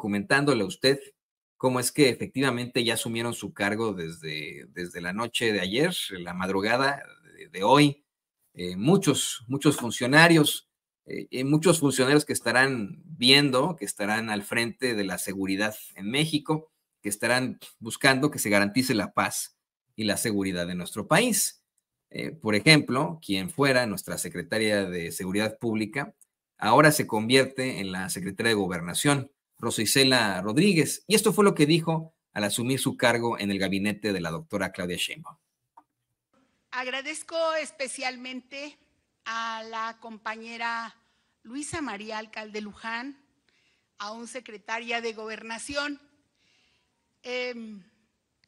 documentándole a usted cómo es que efectivamente ya asumieron su cargo desde, desde la noche de ayer, la madrugada de, hoy. Eh, muchos, muchos funcionarios, eh, muchos funcionarios que estarán viendo, que estarán al frente de la seguridad en México, que estarán buscando que se garantice la paz y la seguridad de nuestro país. Eh, por ejemplo, quien fuera nuestra secretaria de Seguridad Pública, ahora se convierte en la secretaria de Gobernación. Rosicela Rodríguez. Y esto fue lo que dijo al asumir su cargo en el gabinete de la doctora Claudia Sheinbaum. Agradezco especialmente a la compañera Luisa María Alcalde Luján, a un secretaria de gobernación. Em,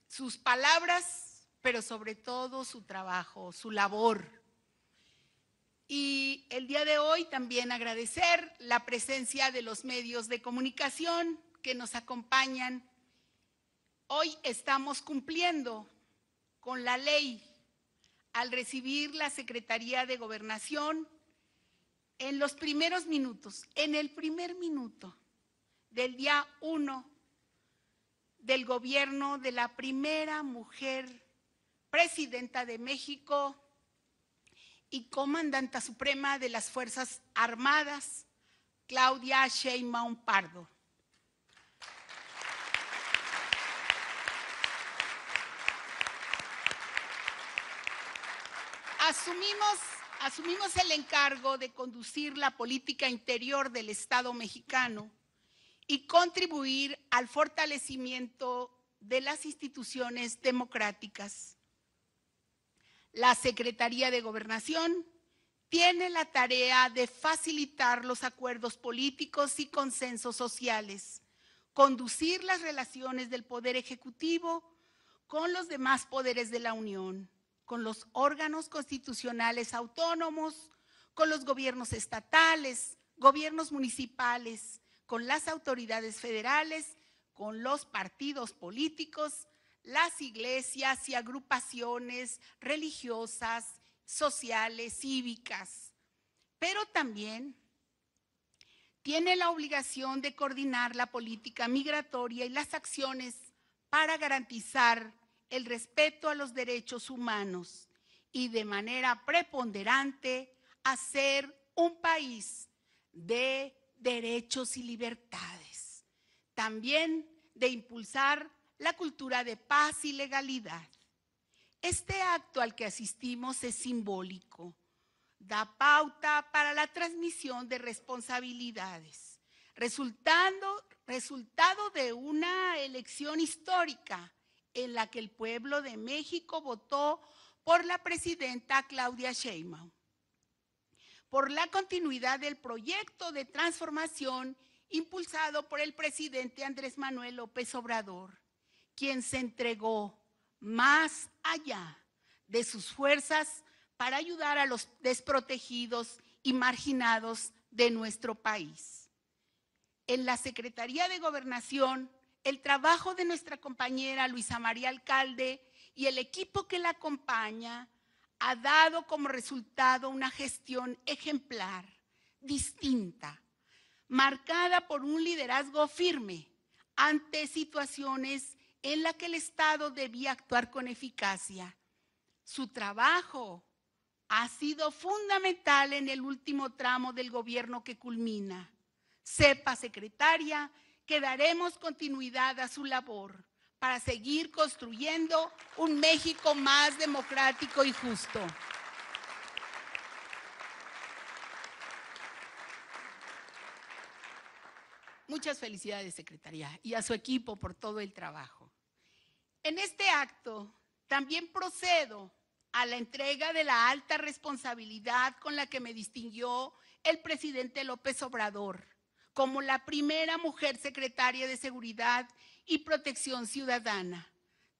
sus palabras, pero sobre todo su trabajo, su labor y el día de hoy también agradecer la presencia de los medios de comunicación que nos acompañan. Hoy estamos cumpliendo con la ley al recibir la Secretaría de Gobernación en los primeros minutos, en el primer minuto del día uno del gobierno de la primera mujer presidenta de México, y comandanta suprema de las Fuerzas Armadas, Claudia Sheinbaum Pardo. Asumimos, asumimos el encargo de conducir la política interior del Estado mexicano y contribuir al fortalecimiento de las instituciones democráticas la Secretaría de Gobernación tiene la tarea de facilitar los acuerdos políticos y consensos sociales, conducir las relaciones del Poder Ejecutivo con los demás poderes de la Unión, con los órganos constitucionales autónomos, con los gobiernos estatales, gobiernos municipales, con las autoridades federales, con los partidos políticos las iglesias y agrupaciones religiosas, sociales, cívicas, pero también tiene la obligación de coordinar la política migratoria y las acciones para garantizar el respeto a los derechos humanos y de manera preponderante hacer un país de derechos y libertades. También de impulsar la cultura de paz y legalidad. Este acto al que asistimos es simbólico, da pauta para la transmisión de responsabilidades, resultando, resultado de una elección histórica en la que el pueblo de México votó por la presidenta Claudia Sheinbaum, por la continuidad del proyecto de transformación impulsado por el presidente Andrés Manuel López Obrador quien se entregó más allá de sus fuerzas para ayudar a los desprotegidos y marginados de nuestro país. En la Secretaría de Gobernación, el trabajo de nuestra compañera Luisa María Alcalde y el equipo que la acompaña ha dado como resultado una gestión ejemplar, distinta, marcada por un liderazgo firme ante situaciones en la que el Estado debía actuar con eficacia. Su trabajo ha sido fundamental en el último tramo del gobierno que culmina. Sepa, secretaria, que daremos continuidad a su labor para seguir construyendo un México más democrático y justo. Muchas felicidades, secretaria, y a su equipo por todo el trabajo. En este acto también procedo a la entrega de la alta responsabilidad con la que me distinguió el presidente López Obrador como la primera mujer secretaria de Seguridad y Protección Ciudadana,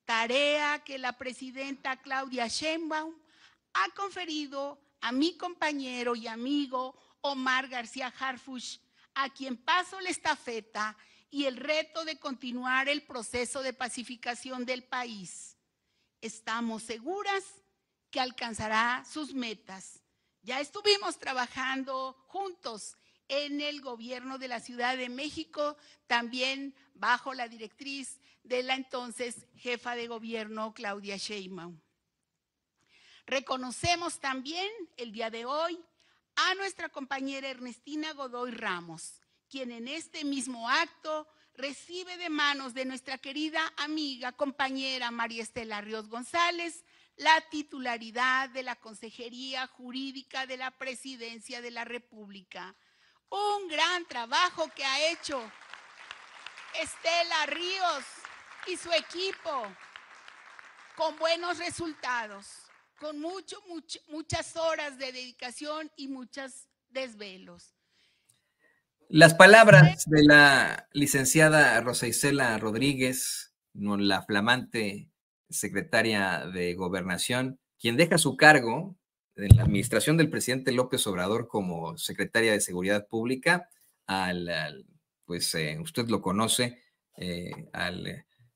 tarea que la presidenta Claudia Sheinbaum ha conferido a mi compañero y amigo Omar García Harfush, a quien paso la estafeta y el reto de continuar el proceso de pacificación del país. Estamos seguras que alcanzará sus metas. Ya estuvimos trabajando juntos en el gobierno de la Ciudad de México, también bajo la directriz de la entonces jefa de gobierno Claudia Sheinbaum. Reconocemos también el día de hoy a nuestra compañera Ernestina Godoy Ramos, quien en este mismo acto recibe de manos de nuestra querida amiga, compañera María Estela Ríos González, la titularidad de la Consejería Jurídica de la Presidencia de la República. Un gran trabajo que ha hecho Estela Ríos y su equipo con buenos resultados, con muchas horas de dedicación y muchos desvelos. Las palabras de la licenciada Rosa Isela Rodríguez, la flamante secretaria de Gobernación, quien deja su cargo en la administración del presidente López Obrador como secretaria de Seguridad Pública, al, pues eh, usted lo conoce, eh, al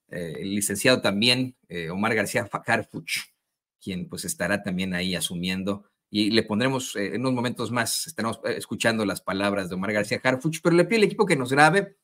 eh, licenciado también Omar García Fajarfuch, quien pues estará también ahí asumiendo y le pondremos eh, en unos momentos más, estaremos eh, escuchando las palabras de Omar García Harfuch, pero le pide al equipo que nos grabe